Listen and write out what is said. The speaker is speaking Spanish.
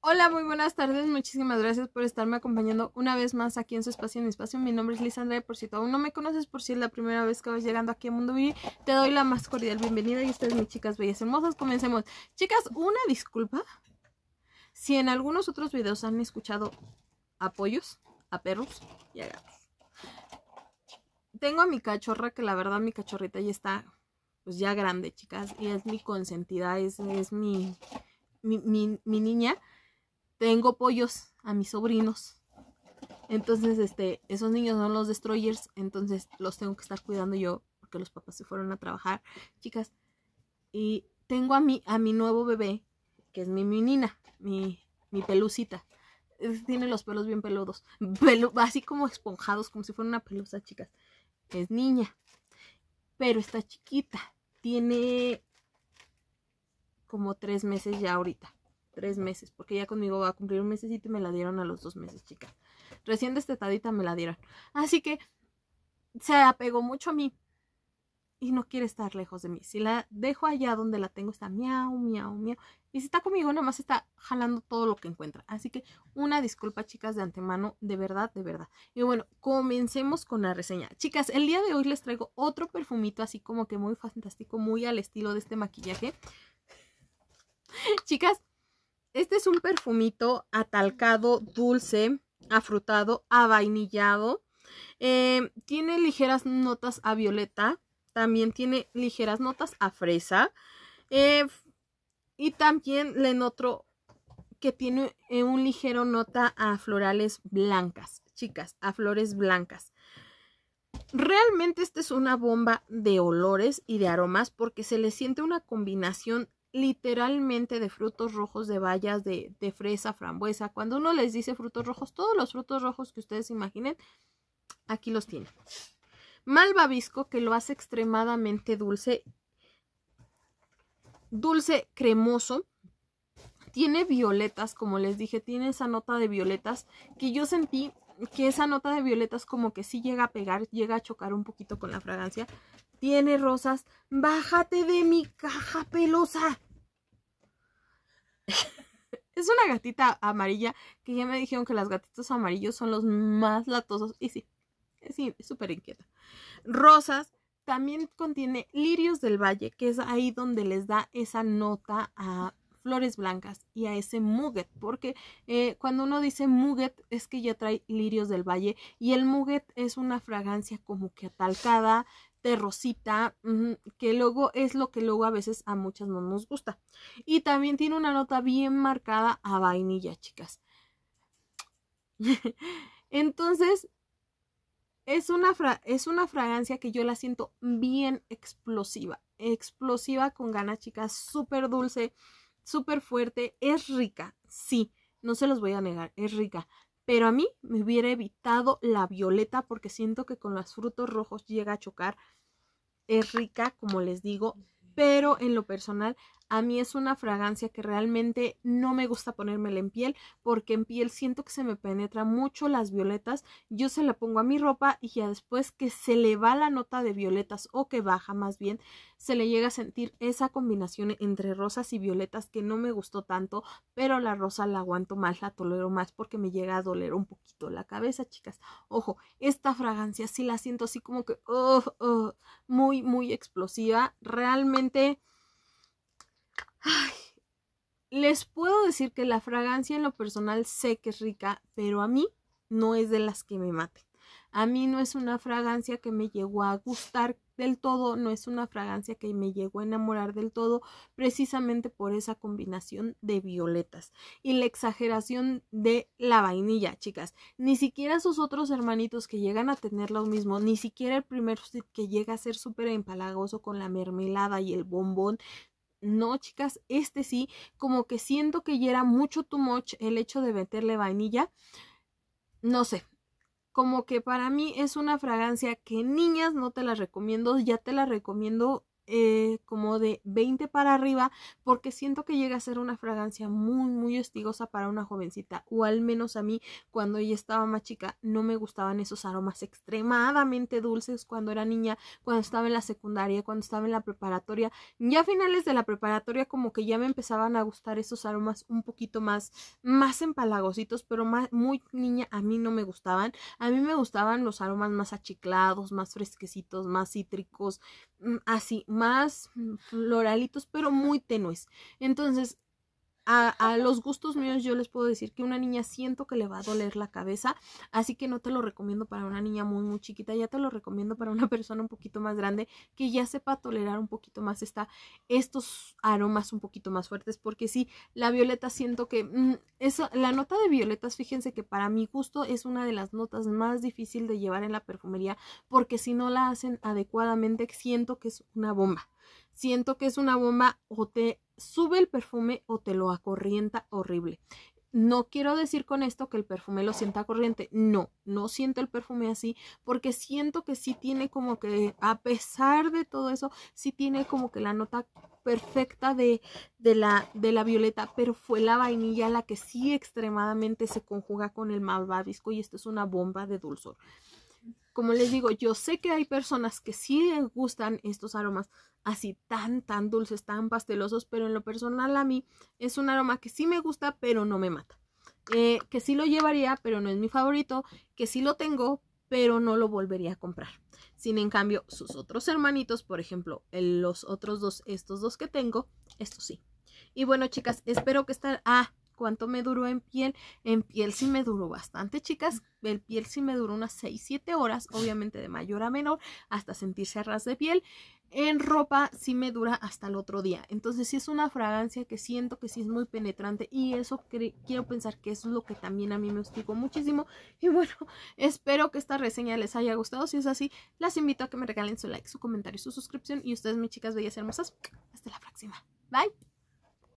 Hola, muy buenas tardes. Muchísimas gracias por estarme acompañando una vez más aquí en su espacio en espacio. Mi nombre es Lisandra y por si tú aún no me conoces, por si es la primera vez que vas llegando aquí a Mundo Vivi, te doy la más cordial bienvenida y ustedes, mis chicas bellas hermosas, comencemos. Chicas, una disculpa si en algunos otros videos han escuchado apoyos a perros y a gatos. Tengo a mi cachorra, que la verdad mi cachorrita ya está pues ya grande, chicas, y es mi consentida, es, es mi, mi, mi, mi niña tengo pollos a mis sobrinos. Entonces, este, esos niños son los destroyers, entonces los tengo que estar cuidando yo porque los papás se fueron a trabajar, chicas. Y tengo a mi, a mi nuevo bebé, que es mi menina, mi, mi pelucita. tiene los pelos bien peludos, así como esponjados, como si fuera una pelusa, chicas. Es niña, pero está chiquita, tiene como tres meses ya ahorita tres meses, porque ya conmigo va a cumplir un mesecito y me la dieron a los dos meses, chicas. Recién destetadita me la dieron. Así que se apegó mucho a mí y no quiere estar lejos de mí. Si la dejo allá donde la tengo, está miau, miau, miau. Y si está conmigo, nada más está jalando todo lo que encuentra. Así que una disculpa, chicas, de antemano, de verdad, de verdad. Y bueno, comencemos con la reseña. Chicas, el día de hoy les traigo otro perfumito así como que muy fantástico, muy al estilo de este maquillaje. chicas, este es un perfumito atalcado, dulce, afrutado, avainillado. Eh, tiene ligeras notas a violeta. También tiene ligeras notas a fresa. Eh, y también le noto que tiene eh, un ligero nota a florales blancas, chicas, a flores blancas. Realmente esta es una bomba de olores y de aromas porque se le siente una combinación literalmente de frutos rojos, de bayas, de, de, fresa, frambuesa. Cuando uno les dice frutos rojos, todos los frutos rojos que ustedes imaginen, aquí los tienen. Malvavisco que lo hace extremadamente dulce, dulce cremoso. Tiene violetas, como les dije, tiene esa nota de violetas que yo sentí que esa nota de violetas como que sí llega a pegar, llega a chocar un poquito con la fragancia, tiene rosas, bájate de mi caja pelosa. es una gatita amarilla que ya me dijeron que las gatitas amarillos son los más latosos. Y sí, sí, súper inquieta. Rosas también contiene lirios del valle, que es ahí donde les da esa nota a flores blancas y a ese muguet porque eh, cuando uno dice muguet es que ya trae lirios del valle y el muguet es una fragancia como que atalcada, terrosita, que luego es lo que luego a veces a muchas no nos gusta. Y también tiene una nota bien marcada a vainilla, chicas. Entonces, es una, es una fragancia que yo la siento bien explosiva. Explosiva con ganas, chicas, súper dulce súper fuerte, es rica, sí, no se los voy a negar, es rica. Pero a mí me hubiera evitado la violeta porque siento que con los frutos rojos llega a chocar. Es rica, como les digo, pero en lo personal a mí es una fragancia que realmente no me gusta ponérmela en piel porque en piel siento que se me penetra mucho las violetas. Yo se la pongo a mi ropa y ya después que se le va la nota de violetas o que baja más bien, se le llega a sentir esa combinación entre rosas y violetas que no me gustó tanto, pero la rosa la aguanto más, la tolero más porque me llega a doler un poquito la cabeza, chicas. Ojo, esta fragancia sí la siento así como que oh, oh, muy, muy explosiva. Realmente Ay, les puedo decir que la fragancia en lo personal sé que es rica, pero a mí no es de las que me maten. A mí no es una fragancia que me llegó a gustar del todo, no es una fragancia que me llegó a enamorar del todo, precisamente por esa combinación de violetas y la exageración de la vainilla, chicas. Ni siquiera sus otros hermanitos que llegan a tener lo mismo, ni siquiera el primer que llega a ser súper empalagoso con la mermelada y el bombón, no, chicas, este sí, como que siento que hiera mucho too moch el hecho de meterle vainilla. No sé, como que para mí es una fragancia que niñas no te la recomiendo, ya te la recomiendo eh, como de 20 para arriba porque siento que llega a ser una fragancia muy muy hostigosa para una jovencita o al menos a mí cuando ella estaba más chica no me gustaban esos aromas extremadamente dulces cuando era niña cuando estaba en la secundaria cuando estaba en la preparatoria ya a finales de la preparatoria como que ya me empezaban a gustar esos aromas un poquito más más empalagositos pero muy niña a mí no me gustaban a mí me gustaban los aromas más achiclados más fresquecitos más cítricos mm, así más mm, floralitos, pero muy tenues. Entonces, a, los gustos míos yo les puedo decir que una niña siento que le va a doler la cabeza, así que no te lo recomiendo para una niña muy, muy chiquita, ya te lo recomiendo para una persona un poquito más grande que ya sepa tolerar un poquito más esta, estos aromas un poquito más fuertes, porque sí, la violeta siento que... Mm, la nota de violetas, fíjense que para mi gusto es una de las notas más difícil de llevar en la perfumería, porque si no la hacen adecuadamente siento que es una bomba siento que es una bomba o te sube el perfume o te lo acorrienta horrible. No quiero decir con esto que el perfume lo sienta corriente. No, no siento el perfume así porque siento que sí tiene como que, a pesar de todo eso, sí tiene como que la nota perfecta de, de, la, de la violeta, pero fue la vainilla la que sí extremadamente se conjuga con el malvavisco y esto es una bomba de dulzor como les digo, yo sé que hay personas que sí les gustan estos aromas así tan, tan dulces, tan pastelosos, pero en lo personal a mí es un aroma que sí me gusta, pero no me mata. Eh, que sí lo llevaría, pero no es mi favorito, que sí lo tengo, pero no lo volvería a comprar. Sin en cambio, sus otros hermanitos, por ejemplo, los otros dos, estos dos que tengo, estos sí. Y bueno, chicas, espero que estén... Ah, cuánto me duró en piel. En piel sí me duró bastante, chicas. El piel sí me duró unas 6, 7 horas, obviamente de mayor a menor, hasta sentirse a ras de piel. En ropa sí me dura hasta el otro día. Entonces sí es una fragancia que siento que sí es muy penetrante y eso quiero pensar que es lo que también a mí me hostigó muchísimo. Y bueno, espero que esta reseña les haya gustado. Si es así, las invito a que me regalen su like, su comentario, su suscripción y ustedes, mis chicas bellas y hermosas, hasta la próxima. Bye.